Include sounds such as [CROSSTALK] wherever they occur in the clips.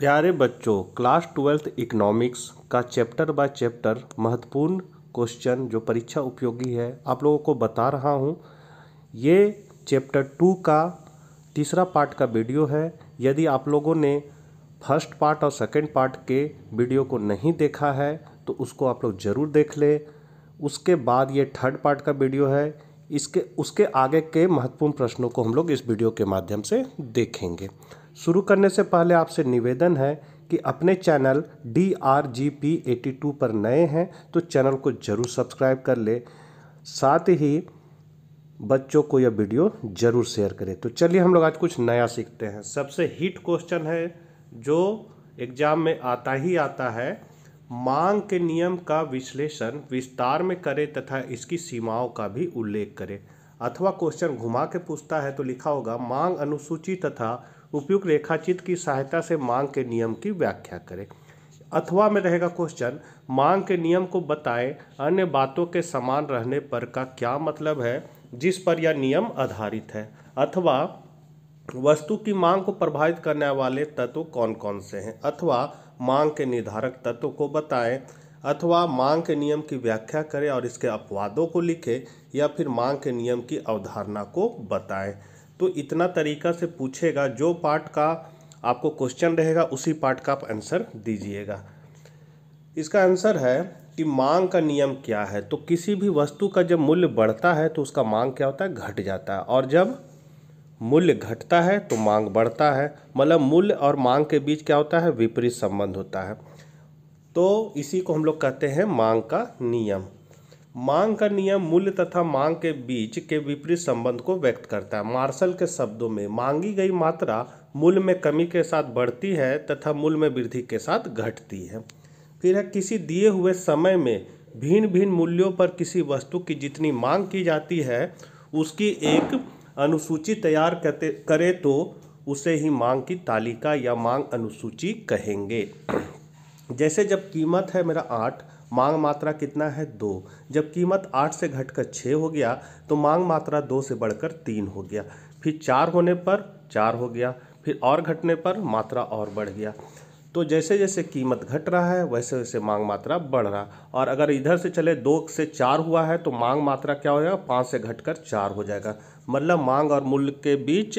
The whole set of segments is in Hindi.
प्यारे बच्चों क्लास ट्वेल्थ इकोनॉमिक्स का चैप्टर बाय चैप्टर महत्वपूर्ण क्वेश्चन जो परीक्षा उपयोगी है आप लोगों को बता रहा हूँ ये चैप्टर टू का तीसरा पार्ट का वीडियो है यदि आप लोगों ने फर्स्ट पार्ट और सेकंड पार्ट के वीडियो को नहीं देखा है तो उसको आप लोग ज़रूर देख लें उसके बाद ये थर्ड पार्ट का वीडियो है इसके उसके आगे के महत्वपूर्ण प्रश्नों को हम लोग इस वीडियो के माध्यम से देखेंगे शुरू करने से पहले आपसे निवेदन है कि अपने channel D R G P eighty two पर नए हैं तो चैनल को ज़रूर सब्सक्राइब कर ले साथ ही बच्चों को यह वीडियो ज़रूर शेयर करें तो चलिए हम लोग आज कुछ नया सीखते हैं सबसे हिट क्वेश्चन है जो एग्जाम में आता ही आता है मांग के नियम का विश्लेषण विस्तार में करें तथा इसकी सीमाओं का भी उल्लेख करें अथवा क्वेश्चन घुमा के पूछता है तो लिखा होगा मांग अनुसूची तथा उपयुक्त रेखाचित्र की सहायता से मांग के नियम की व्याख्या करें अथवा में रहेगा क्वेश्चन मांग के नियम को बताएं अन्य बातों के समान रहने पर का क्या मतलब है जिस पर यह नियम आधारित है अथवा वस्तु की मांग को प्रभावित करने वाले तत्व कौन कौन से हैं अथवा मांग के निर्धारक तत्व को बताएं अथवा मांग के नियम की व्याख्या करें और इसके अपवादों को लिखें या फिर मांग के नियम की अवधारणा को बताएं तो इतना तरीका से पूछेगा जो पार्ट का आपको क्वेश्चन रहेगा उसी पार्ट का आप आंसर दीजिएगा इसका आंसर है कि मांग का नियम क्या है तो किसी भी वस्तु का जब मूल्य बढ़ता है तो उसका मांग क्या होता है घट जाता है और जब मूल्य घटता है तो मांग बढ़ता है मतलब मूल्य और मांग के बीच क्या होता है विपरीत संबंध होता है तो इसी को हम लोग कहते हैं मांग का नियम मांग का नियम मूल्य तथा मांग के बीच के विपरीत संबंध को व्यक्त करता है मार्शल के शब्दों में मांगी गई मात्रा मूल्य में कमी के साथ बढ़ती है तथा मूल्य में वृद्धि के साथ घटती है फिर है किसी दिए हुए समय में भिन्न भिन्न मूल्यों पर किसी वस्तु की जितनी मांग की जाती है उसकी एक अनुसूची तैयार करते करे तो उसे ही मांग की तालिका या मांग अनुसूची कहेंगे जैसे जब कीमत है मेरा आठ मांग मात्रा कितना है दो जब कीमत आठ से घटकर छः हो गया तो मांग मात्रा दो से बढ़कर तीन हो गया फिर चार होने पर चार हो गया फिर और घटने पर मात्रा और बढ़ गया तो जैसे जैसे कीमत घट रहा है वैसे वैसे मांग मात्रा बढ़ रहा और अगर इधर से चले दो से चार हुआ है तो मांग मात्रा क्या हो जाएगा पाँच से घटकर चार हो जाएगा मतलब मांग और मूल्य के बीच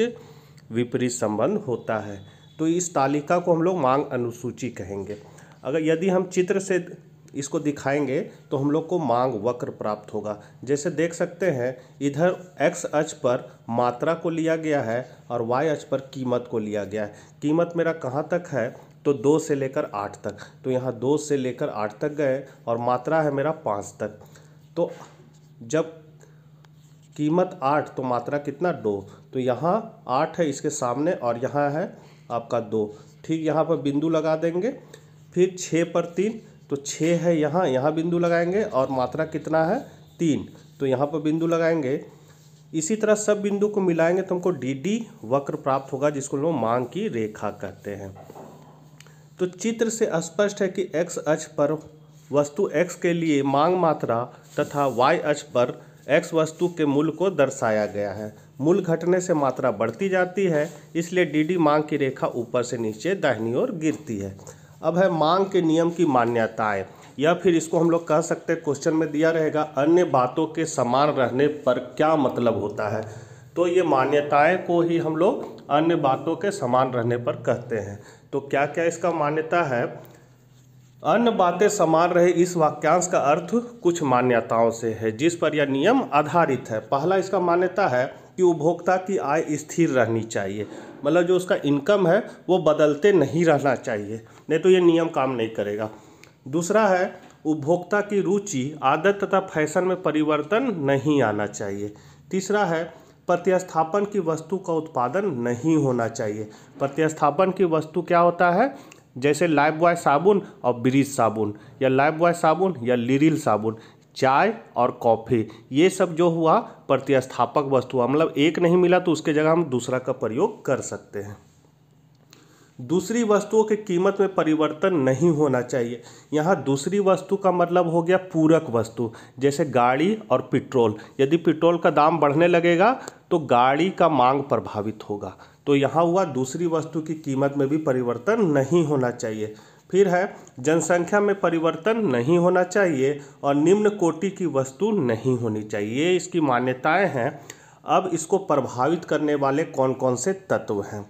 विपरीत संबंध होता है तो इस तालिका को हम लोग मांग अनुसूची कहेंगे अगर यदि हम चित्र से इसको दिखाएंगे तो हम लोग को मांग वक्र प्राप्त होगा जैसे देख सकते हैं इधर एक्स अच पर मात्रा को लिया गया है और वाई अच पर कीमत को लिया गया है कीमत मेरा कहाँ तक है तो दो से लेकर आठ तक तो यहाँ दो से लेकर आठ तक गए और मात्रा है मेरा पाँच तक तो जब कीमत आठ तो मात्रा कितना दो तो यहाँ आठ है इसके सामने और यहाँ है आपका दो ठीक यहाँ पर बिंदु लगा देंगे फिर छः पर तीन तो छः है यहाँ यहाँ बिंदु लगाएंगे और मात्रा कितना है तीन तो यहाँ पर बिंदु लगाएंगे इसी तरह सब बिंदु को मिलाएंगे तो हमको डी डी वक्र प्राप्त होगा जिसको लोग मांग की रेखा कहते हैं तो चित्र से स्पष्ट है कि एक्स अक्ष पर वस्तु एक्स के लिए मांग मात्रा तथा वाई अक्ष पर एक्स वस्तु के मूल को दर्शाया गया है मूल घटने से मात्रा बढ़ती जाती है इसलिए डी डी मांग की रेखा ऊपर से नीचे दाहिनी ओर गिरती है अब है मांग के नियम की मान्यताएं या फिर इसको हम लोग कह सकते हैं क्वेश्चन में दिया रहेगा अन्य बातों के समान रहने पर क्या मतलब होता है तो ये मान्यताएं को ही हम लोग अन्य बातों के समान रहने पर कहते हैं तो क्या क्या इसका मान्यता है अन्य बातें समान रहे इस वाक्यांश का अर्थ कुछ मान्यताओं से है जिस पर यह नियम आधारित है पहला इसका मान्यता है कि उपभोक्ता की आय स्थिर रहनी चाहिए मतलब जो उसका इनकम है वो बदलते नहीं रहना चाहिए नहीं तो ये नियम काम नहीं करेगा दूसरा है उपभोक्ता की रुचि आदत तथा फैशन में परिवर्तन नहीं आना चाहिए तीसरा है प्रतिस्थापन की वस्तु का उत्पादन नहीं होना चाहिए प्रतिस्थापन की वस्तु क्या होता है जैसे लाइफ बॉय साबुन और ब्रिज साबुन या लाइफ बॉय साबुन या लिरिल साबुन चाय और कॉफ़ी ये सब जो हुआ प्रतिस्थापक वस्तु हुआ मतलब एक नहीं मिला तो उसके जगह हम दूसरा का प्रयोग कर सकते हैं दूसरी वस्तुओं के कीमत में परिवर्तन नहीं होना चाहिए यहाँ दूसरी वस्तु का मतलब हो गया पूरक वस्तु जैसे गाड़ी और पेट्रोल यदि पेट्रोल का दाम बढ़ने लगेगा तो गाड़ी का मांग प्रभावित होगा तो यहाँ हुआ दूसरी वस्तु की कीमत में भी परिवर्तन नहीं होना चाहिए फिर है जनसंख्या में परिवर्तन नहीं होना चाहिए और निम्न कोटि की वस्तु नहीं होनी चाहिए ये इसकी मान्यताएं हैं अब इसको प्रभावित करने वाले कौन कौन से तत्व हैं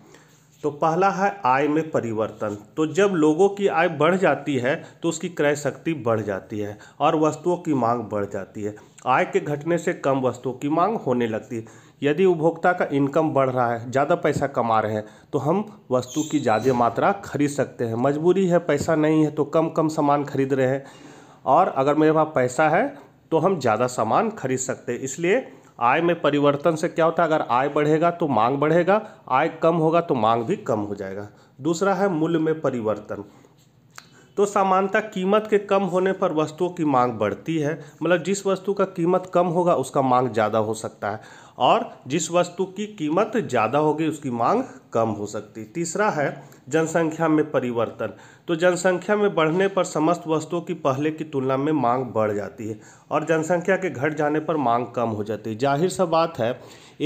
तो पहला है आय में परिवर्तन तो जब लोगों की आय बढ़ जाती है तो उसकी क्रय शक्ति बढ़ जाती है और वस्तुओं की मांग बढ़ जाती है आय के घटने से कम वस्तुओं की मांग होने लगती है यदि उपभोक्ता का इनकम बढ़ रहा है ज़्यादा पैसा कमा रहे हैं तो हम वस्तु की ज़्यादा मात्रा खरीद सकते हैं मजबूरी है पैसा नहीं है तो कम कम सामान खरीद रहे हैं और अगर मेरे पास पैसा है तो हम ज़्यादा सामान खरीद सकते हैं इसलिए आय में परिवर्तन से क्या होता है अगर आय बढ़ेगा तो मांग बढ़ेगा आय कम होगा तो मांग भी कम हो जाएगा दूसरा है मूल्य में परिवर्तन तो सामानता कीमत के कम होने पर वस्तुओं की मांग बढ़ती है मतलब जिस वस्तु का कीमत कम होगा उसका मांग ज़्यादा हो सकता है और जिस वस्तु की कीमत ज़्यादा होगी उसकी मांग कम हो सकती तीसरा है जनसंख्या में परिवर्तन तो जनसंख्या में बढ़ने पर समस्त वस्तुओं की पहले की तुलना में मांग बढ़ जाती है और जनसंख्या के घट जाने पर मांग कम हो जाती है जाहिर सा बात है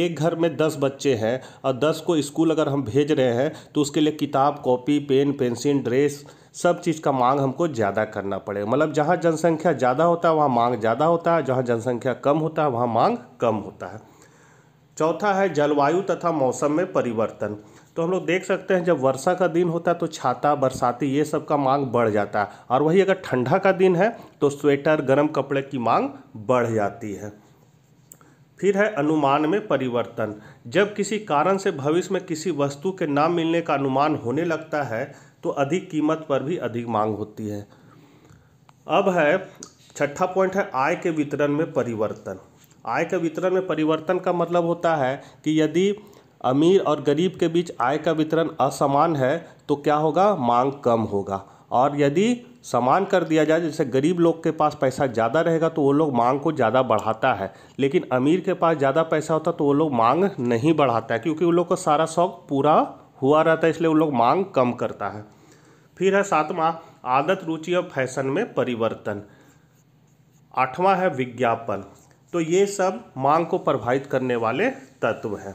एक घर में दस बच्चे हैं और दस को स्कूल अगर हम भेज रहे हैं तो उसके लिए किताब कॉपी पेन पेंसिल ड्रेस सब चीज़ का मांग हमको ज़्यादा करना पड़ेगा मतलब जहाँ जनसंख्या ज़्यादा होता है वहाँ मांग ज़्यादा होता है जहाँ जनसंख्या कम होता है वहाँ मांग कम होता है चौथा है जलवायु तथा मौसम में परिवर्तन तो हम लोग देख सकते हैं जब वर्षा का दिन होता है तो छाता बरसाती ये सब का मांग बढ़ जाता है और वही अगर ठंडा का दिन है तो स्वेटर गर्म कपड़े की मांग बढ़ जाती है फिर है अनुमान में परिवर्तन जब किसी कारण से भविष्य में किसी वस्तु के ना मिलने का अनुमान होने लगता है तो अधिक कीमत पर भी अधिक मांग होती है अब है छठा पॉइंट है आय के वितरण में परिवर्तन आय के वितरण में परिवर्तन का मतलब होता है कि यदि अमीर और गरीब के बीच आय का वितरण असमान है तो क्या होगा मांग कम होगा और यदि समान कर दिया जाए जैसे गरीब लोग के पास पैसा ज़्यादा रहेगा तो वो लोग मांग को ज़्यादा बढ़ाता है लेकिन अमीर के पास ज़्यादा पैसा होता तो वो लोग मांग नहीं बढ़ाता है क्योंकि उन लोग का सारा शौक पूरा हुआ रहता है इसलिए वो लोग मांग कम करता है फिर है सातवां आदत रुचि और फैशन में परिवर्तन आठवां है विज्ञापन तो ये सब मांग को प्रभावित करने वाले तत्व हैं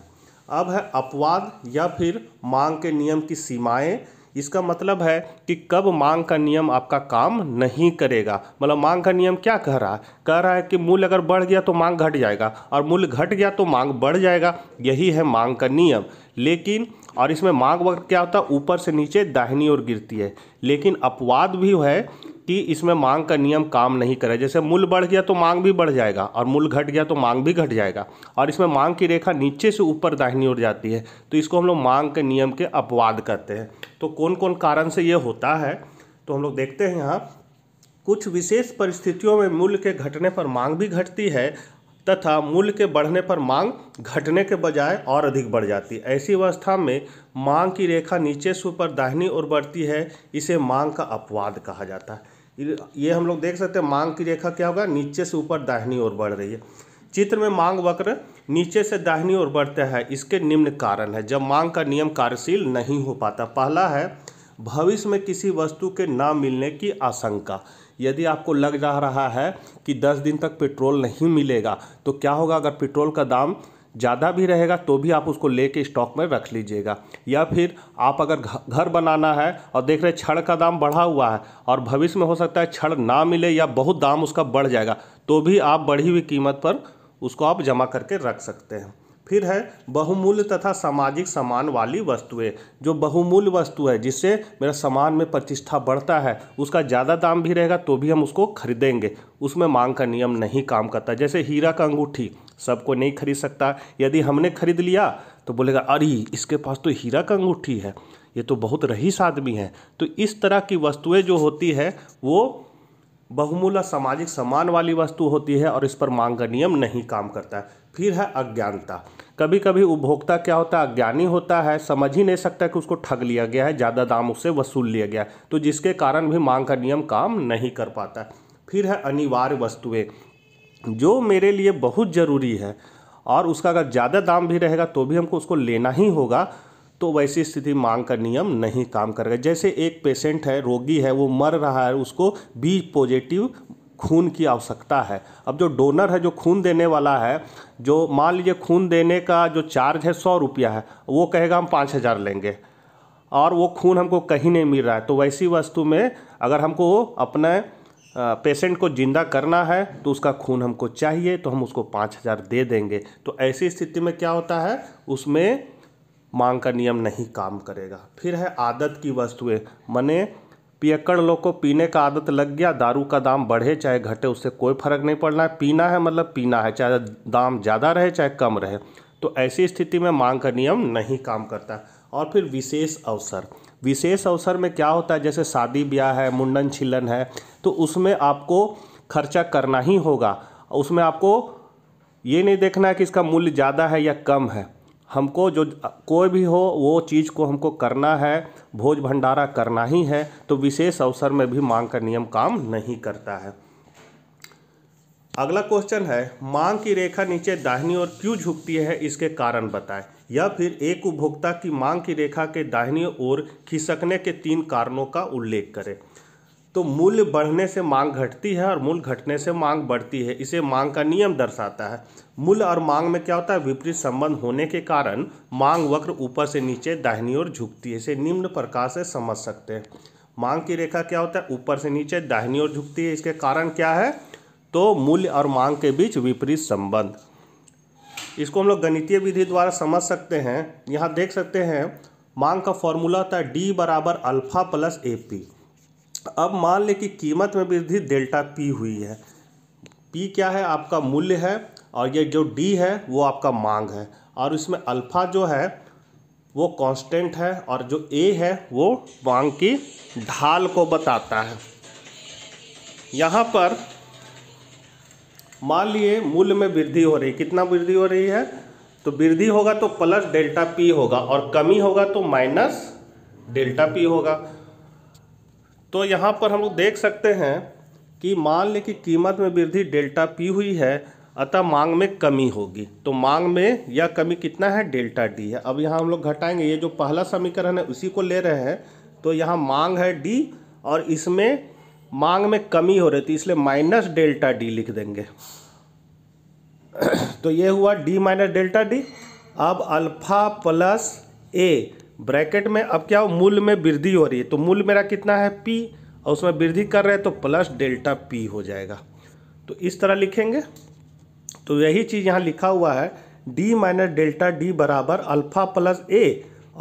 अब है अपवाद या फिर मांग के नियम की सीमाएं इसका मतलब है कि कब मांग का नियम आपका काम नहीं करेगा मतलब मांग का नियम क्या कह रहा है कह रहा है कि मूल अगर बढ़ गया तो मांग घट जाएगा और मूल घट गया तो मांग बढ़ जाएगा यही है मांग का नियम लेकिन और इसमें मांग वक्त क्या होता है ऊपर से नीचे दाहिनी ओर गिरती है लेकिन अपवाद भी है कि इसमें मांग का नियम काम नहीं करे जैसे मूल बढ़ गया तो मांग भी बढ़ जाएगा और मूल घट गया तो मांग भी घट जाएगा और इसमें मांग की रेखा नीचे से ऊपर दाहिनी ओर जाती है तो इसको हम लोग मांग के नियम के अपवाद कहते हैं तो कौन कौन कारण से ये होता है तो हम लोग देखते हैं यहाँ कुछ विशेष परिस्थितियों में मूल्य के घटने पर मांग भी घटती है तथा मूल्य के बढ़ने पर मांग घटने के बजाय और अधिक बढ़ जाती है ऐसी अवस्था में मांग की रेखा नीचे से ऊपर दाहिनी ओर बढ़ती है इसे मांग का अपवाद कहा जाता है ये हम लोग देख सकते हैं मांग की रेखा क्या होगा नीचे से ऊपर दाहिनी ओर बढ़ रही है चित्र में मांग वक्र नीचे से दाहिनी ओर बढ़ते हैं इसके निम्न कारण है जब मांग का नियम कार्यशील नहीं हो पाता पहला है भविष्य में किसी वस्तु के ना मिलने की आशंका यदि आपको लग जा रहा है कि 10 दिन तक पेट्रोल नहीं मिलेगा तो क्या होगा अगर पेट्रोल का दाम ज़्यादा भी रहेगा तो भी आप उसको ले स्टॉक में रख लीजिएगा या फिर आप अगर घर बनाना है और देख रहे छड़ का दाम बढ़ा हुआ है और भविष्य में हो सकता है छड़ ना मिले या बहुत दाम उसका बढ़ जाएगा तो भी आप बढ़ी हुई कीमत पर उसको आप जमा करके रख सकते हैं फिर है बहुमूल्य तथा सामाजिक सम्मान वाली वस्तुएं जो बहुमूल्य वस्तु है जिससे मेरा सामान में प्रतिष्ठा बढ़ता है उसका ज़्यादा दाम भी रहेगा तो भी हम उसको खरीदेंगे उसमें मांग का नियम नहीं काम करता जैसे हीरा का अंगूठी सबको नहीं खरीद सकता यदि हमने खरीद लिया तो बोलेगा अरे इसके पास तो हीरा का अंगूठी है ये तो बहुत रहीस आदमी है तो इस तरह की वस्तुएँ जो होती है वो बहुमूल्य सामाजिक सम्मान वाली वस्तु होती है और इस पर मांग का नियम नहीं काम करता है फिर है अज्ञानता कभी कभी उपभोक्ता क्या होता है अज्ञानी होता है समझ ही नहीं सकता कि उसको ठग लिया गया है ज़्यादा दाम उससे वसूल लिया गया है तो जिसके कारण भी मांग का नियम काम नहीं कर पाता फिर है अनिवार्य वस्तुएँ जो मेरे लिए बहुत ज़रूरी है और उसका अगर ज़्यादा दाम भी रहेगा तो भी हमको उसको लेना ही होगा तो वैसी स्थिति मांग का नियम नहीं काम करेगा जैसे एक पेशेंट है रोगी है वो मर रहा है उसको बी पॉजिटिव खून की आवश्यकता है अब जो डोनर है जो खून देने वाला है जो मान लीजिए खून देने का जो चार्ज है सौ रुपया है वो कहेगा हम पाँच हज़ार लेंगे और वो खून हमको कहीं नहीं मिल रहा है तो वैसी वस्तु में अगर हमको अपने पेशेंट को ज़िंदा करना है तो उसका खून हमको चाहिए तो हम उसको पाँच हज़ार दे देंगे तो ऐसी स्थिति में क्या होता है उसमें मांग का नियम नहीं काम करेगा फिर है आदत की वस्तुएं मने पियक्कड़ लोग को पीने का आदत लग गया दारू का दाम बढ़े चाहे घटे उससे कोई फर्क नहीं पड़ना है पीना है मतलब पीना है चाहे दाम ज़्यादा रहे चाहे कम रहे तो ऐसी स्थिति में मांग का नियम नहीं काम करता और फिर विशेष अवसर विशेष अवसर में क्या होता है जैसे शादी ब्याह है मुंडन छिलन है तो उसमें आपको खर्चा करना ही होगा उसमें आपको ये नहीं देखना है कि इसका मूल्य ज़्यादा है या कम है हमको जो कोई भी हो वो चीज़ को हमको करना है भोज भंडारा करना ही है तो विशेष अवसर में भी मांग का नियम काम नहीं करता है अगला क्वेश्चन है मांग की रेखा नीचे दाहिनी ओर क्यों झुकती है इसके कारण बताएं या फिर एक उपभोक्ता की मांग की रेखा के दाहिनी ओर खिसकने के तीन कारणों का उल्लेख करें तो मूल्य बढ़ने से मांग घटती है और मूल्य घटने से मांग बढ़ती है इसे मांग का नियम दर्शाता है मूल्य और मांग में क्या होता है विपरीत संबंध होने के कारण मांग वक्र ऊपर से नीचे दाहिनी ओर झुकती है इसे निम्न प्रकार से समझ सकते हैं मांग की रेखा क्या होता है ऊपर से नीचे दाहिनी ओर झुकती है इसके कारण क्या है तो मूल्य और मांग के बीच विपरीत संबंध इसको हम लोग गणितीय विधि द्वारा समझ सकते हैं यहाँ देख सकते हैं मांग का फॉर्मूला होता है डी बराबर अल्फा प्लस ए पी अब मान लें कि कीमत में वृद्धि डेल्टा पी हुई है पी क्या है आपका मूल्य है और ये जो डी है वो आपका मांग है और इसमें अल्फ़ा जो है वो कांस्टेंट है और जो ए है वो मांग की ढाल को बताता है यहाँ पर मान लिए मूल्य में वृद्धि हो रही कितना वृद्धि हो रही है तो वृद्धि होगा तो प्लस डेल्टा पी होगा और कमी होगा तो माइनस डेल्टा पी होगा तो यहाँ पर हम लोग देख सकते हैं कि मान लें कि कीमत में वृद्धि डेल्टा पी हुई है अतः मांग में कमी होगी तो मांग में यह कमी कितना है डेल्टा डी है अब यहाँ हम लोग घटाएंगे ये जो पहला समीकरण है उसी को ले रहे हैं तो यहाँ मांग है डी और इसमें मांग में कमी हो रही थी इसलिए माइनस डेल्टा डी लिख देंगे तो ये हुआ डी माइनस डेल्टा डी अब अल्फा प्लस ए ब्रैकेट में अब क्या हो मूल्य में वृद्धि हो रही है तो मूल्य मेरा कितना है पी और उसमें वृद्धि कर रहे हैं तो प्लस डेल्टा पी हो जाएगा तो इस तरह लिखेंगे तो यही चीज़ यहाँ लिखा हुआ है डी माइनस डेल्टा डी बराबर अल्फा प्लस ए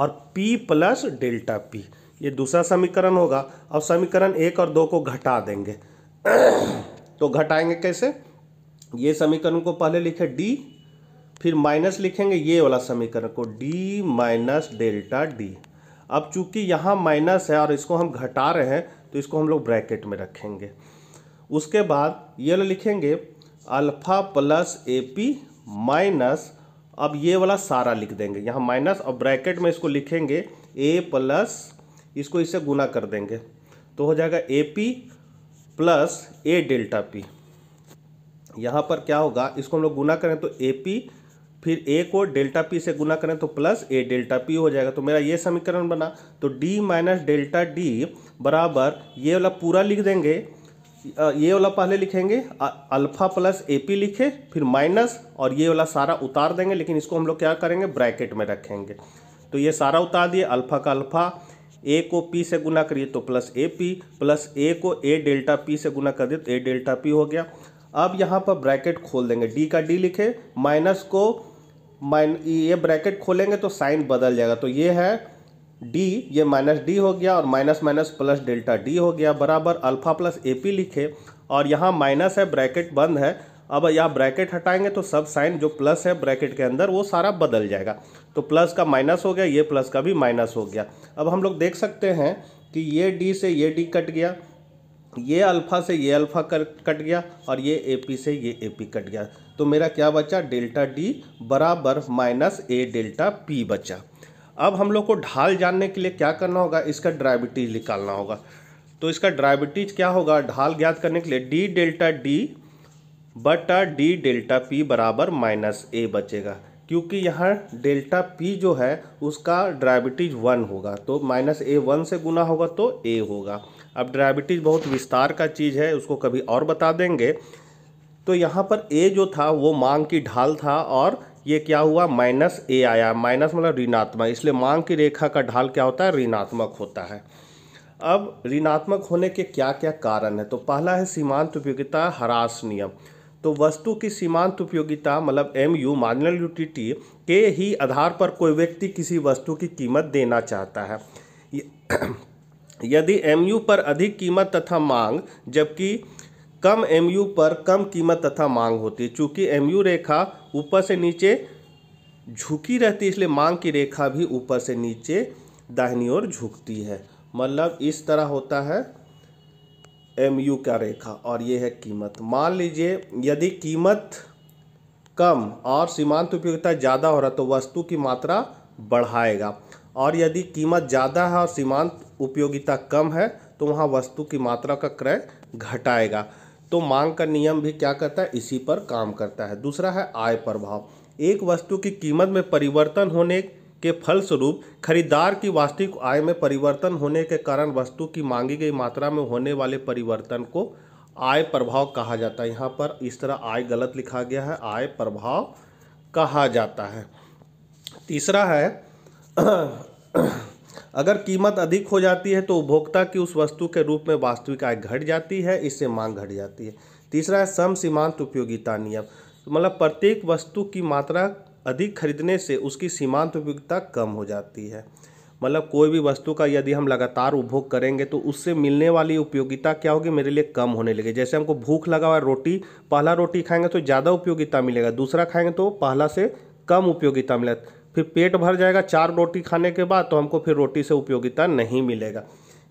और पी प्लस डेल्टा पी ये दूसरा समीकरण होगा अब समीकरण एक और दो को घटा देंगे [COUGHS] तो घटाएंगे कैसे ये समीकरण को पहले लिखे डी फिर माइनस लिखेंगे ये वाला समीकरण को डी माइनस डेल्टा डी अब चूंकि यहाँ माइनस है और इसको हम घटा रहे हैं तो इसको हम लोग ब्रैकेट में रखेंगे उसके बाद ये लिखेंगे alpha plus A P minus अब ये वाला सारा लिख देंगे यहाँ माइनस और ब्रैकेट में इसको लिखेंगे ए प्लस इसको इससे गुना कर देंगे तो हो जाएगा A P plus A delta P यहाँ पर क्या होगा इसको हम लोग गुना करें तो ए पी फिर ए को डेल्टा पी से गुना करें तो प्लस ए डेल्टा पी हो जाएगा तो मेरा ये समीकरण बना तो डी माइनस डेल्टा डी बराबर ये वाला पूरा लिख देंगे ये वाला पहले लिखेंगे अल्फा प्लस ए पी लिखे फिर माइनस और ये वाला सारा उतार देंगे लेकिन इसको हम लोग क्या करेंगे ब्रैकेट में रखेंगे तो ये सारा उतार दिए अल्फा का अल्फा ए को पी से गुना करिए तो plus A P plus A को ए डेल्टा पी से गुना कर दिए तो ए डेल्टा पी हो गया अब यहाँ पर ब्रैकेट खोल देंगे डी का डी लिखे माइनस को माइन ये ब्रैकेट खोलेंगे तो साइन बदल जाएगा तो ये है डी ये माइनस डी हो गया और minus minus plus delta D हो गया बराबर अल्फ़ा प्लस ए पी लिखे और यहाँ माइनस है ब्रैकेट बंद है अब यह ब्रैकेट हटाएंगे तो सब साइन जो प्लस है ब्रैकेट के अंदर वो सारा बदल जाएगा तो प्लस का माइनस हो गया ये प्लस का भी माइनस हो गया अब हम लोग देख सकते हैं कि ये डी से ये डी कट गया ये अल्फ़ा से ये अल्फ़ा कट गया और ये ए पी से ये ए पी कट गया तो मेरा क्या बचा डेल्टा डी बराबर माइनस ए डेल्टा पी बचा अब हम लोग को ढाल जानने के लिए क्या करना होगा इसका ड्राइबिटीज निकालना होगा तो इसका ड्राइबिटीज क्या होगा ढाल ज्ञात करने के लिए डी डेल्टा डी बटा डी डेल्टा पी बराबर माइनस ए बचेगा क्योंकि यहाँ डेल्टा पी जो है उसका ड्राइविटीज वन होगा तो माइनस ए वन से गुना होगा तो ए होगा अब ड्राइबिटीज बहुत विस्तार का चीज़ है उसको कभी और बता देंगे तो यहाँ पर ए जो था वो मांग की ढाल था और ये क्या हुआ माइनस ए आया माइनस मतलब ऋणात्मक इसलिए मांग की रेखा का ढाल क्या होता है ऋणात्मक होता है अब ऋणात्मक होने के क्या क्या कारण है तो पहला है सीमांत उपयोगिता ह्रास नियम तो वस्तु की सीमांत उपयोगिता मतलब एम यू मार्जिनल यूटिलिटी के ही आधार पर कोई व्यक्ति किसी वस्तु की कीमत देना चाहता है [CLEARS THROAT] यदि एम यू पर अधिक कीमत तथा मांग जबकि कम एम पर कम कीमत तथा मांग होती है चूँकि एम रेखा ऊपर से नीचे झुकी रहती है इसलिए मांग की रेखा भी ऊपर से नीचे दाहिनी ओर झुकती है मतलब इस तरह होता है एम का रेखा और ये है कीमत मान लीजिए यदि कीमत कम और सीमांत उपयोगिता ज़्यादा हो रहा तो वस्तु की मात्रा बढ़ाएगा और यदि कीमत ज़्यादा है और सीमांत उपयोगिता कम है तो वहाँ वस्तु की मात्रा का क्रय घटाएगा तो मांग का नियम भी क्या करता है इसी पर काम करता है दूसरा है आय प्रभाव एक वस्तु की कीमत में परिवर्तन होने के फलस्वरूप खरीदार की वास्तविक आय में परिवर्तन होने के कारण वस्तु की मांगी गई मात्रा में होने वाले परिवर्तन को आय प्रभाव कहा जाता है यहाँ पर इस तरह आय गलत लिखा गया है आय प्रभाव कहा जाता है तीसरा है अगर कीमत अधिक हो जाती है तो उपभोक्ता की उस वस्तु के रूप में वास्तविक आय घट जाती है इससे मांग घट जाती है तीसरा है सम सीमांत उपयोगिता नियम तो मतलब प्रत्येक वस्तु की मात्रा अधिक खरीदने से उसकी सीमांत उपयोगिता कम हो जाती है मतलब कोई भी वस्तु का यदि हम लगातार उपभोग करेंगे तो उससे मिलने वाली उपयोगिता क्या होगी मेरे लिए कम होने लगी जैसे हमको भूख लगा हुआ रोटी पहला रोटी खाएंगे तो ज़्यादा उपयोगिता मिलेगा दूसरा खाएंगे तो पहला से कम उपयोगिता मिलेगा फिर पेट भर जाएगा चार रोटी खाने के बाद तो हमको फिर रोटी से उपयोगिता नहीं मिलेगा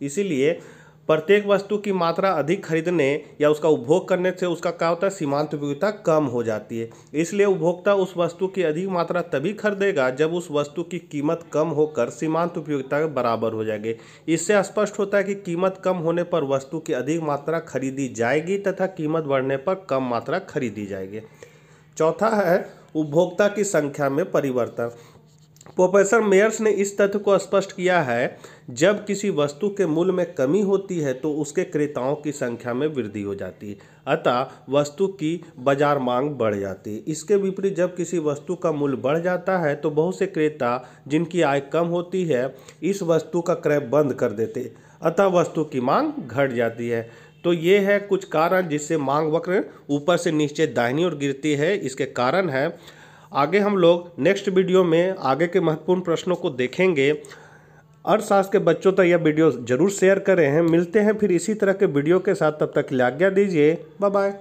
इसीलिए प्रत्येक वस्तु की मात्रा अधिक खरीदने या उसका उपभोग करने से उसका क्या होता है सीमांत उपयोगिता कम हो जाती है इसलिए उपभोक्ता उस वस्तु की अधिक मात्रा तभी खरीदेगा जब उस वस्तु की कीमत कम होकर सीमांत उपयोगिता के बराबर हो जाएगी इससे स्पष्ट होता है कि कीमत कम होने पर वस्तु की अधिक मात्रा खरीदी जाएगी तथा कीमत बढ़ने पर कम मात्रा खरीदी जाएगी चौथा है उपभोक्ता की संख्या में परिवर्तन प्रोफेसर मेयर्स ने इस तथ्य को स्पष्ट किया है जब किसी वस्तु के मूल्य में कमी होती है तो उसके क्रेताओं की संख्या में वृद्धि हो जाती है अतः वस्तु की बाजार मांग बढ़ जाती है इसके विपरीत जब किसी वस्तु का मूल्य बढ़ जाता है तो बहुत से क्रेता जिनकी आय कम होती है इस वस्तु का क्रय बंद कर देते अतः वस्तु की मांग घट जाती है तो ये है कुछ कारण जिससे मांग वक्र ऊपर से नीचे दाहिनी ओर गिरती है इसके कारण है आगे हम लोग नेक्स्ट वीडियो में आगे के महत्वपूर्ण प्रश्नों को देखेंगे अर्थशास्त्र के बच्चों तक यह वीडियो जरूर शेयर करें हैं मिलते हैं फिर इसी तरह के वीडियो के साथ तब तक आज्ञा दीजिए बाय